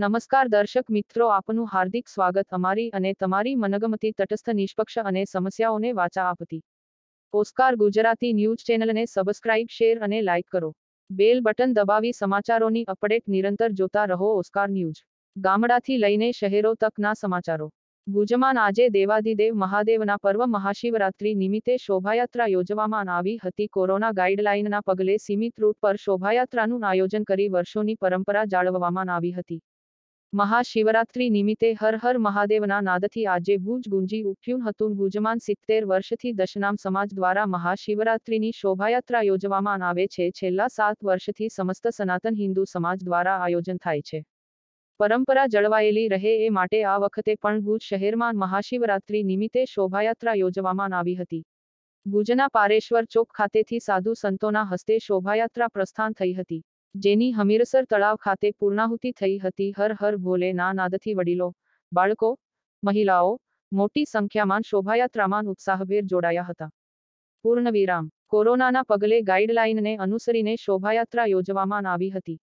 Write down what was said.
નમસ્કાર દર્શક મિત્રો આપનું હાર્દિક સ્વાગત અમારી અને તમારી મનગમતી તટસ્થ નિષ્પક્ષ અને સમસ્યાઓને વાચા આપતી ઓસ્કાર ગુજરાતી ન્યૂઝ ચેનલને સબસ્ક્રાઇબ શેર અને લાઇક કરો બેલ બટન દબાવી સમાચારોની અપડેટ નિરંતર જોતા રહો ઓસ્કાર ન્યૂઝ ગામડાથી લઈને શહેરો તકના સમાચારો ભુજમાં આજે દેવાદિદેવ મહાદેવના પર્વ મહાશિવરાત્રિ નિમિત્તે શોભાયાત્રા યોજવામાં આવી હતી કોરોના ગાઈડલાઈનના પગલે સીમિત રૂટ પર શોભાયાત્રાનું આયોજન કરી વર્ષોની પરંપરા જાળવવામાં આવી હતી મહાશિવરાત્રી નિમિત્તે હર હર મહાદેવના નાદથી આજે ભુજ ગુંજી ઉઠ્યું હતું ભુજમાન સિત્તેર વર્ષથી દશનામ સમાજ દ્વારા મહાશિવરાત્રીની શોભાયાત્રા યોજવામાં આવે છે છેલ્લા સાત વર્ષથી સમસ્ત સનાતન હિન્દુ સમાજ દ્વારા આયોજન થાય છે પરંપરા જળવાયેલી રહે એ માટે આ વખતે પણ ભુજ શહેરમાં મહાશિવરાત્રી નિમિત્તે શોભાયાત્રા યોજવામાં આવી હતી ભુજના પારેશ્વર ચોક ખાતેથી સાધુ સંતોના હસ્તે શોભાયાત્રા પ્રસ્થાન થઈ હતી જેની હમીરસર તળાવ ખાતે પૂર્ણાહુતિ થઈ હતી હર હર ભોલે ના નાદથી વડીલો બાળકો મહિલાઓ મોટી સંખ્યામાં શોભાયાત્રામાં ઉત્સાહભેર જોડાયા હતા પૂર્ણ વિરામ કોરોનાના પગલે ગાઈડલાઈનને અનુસરીને શોભાયાત્રા યોજવામાં આવી હતી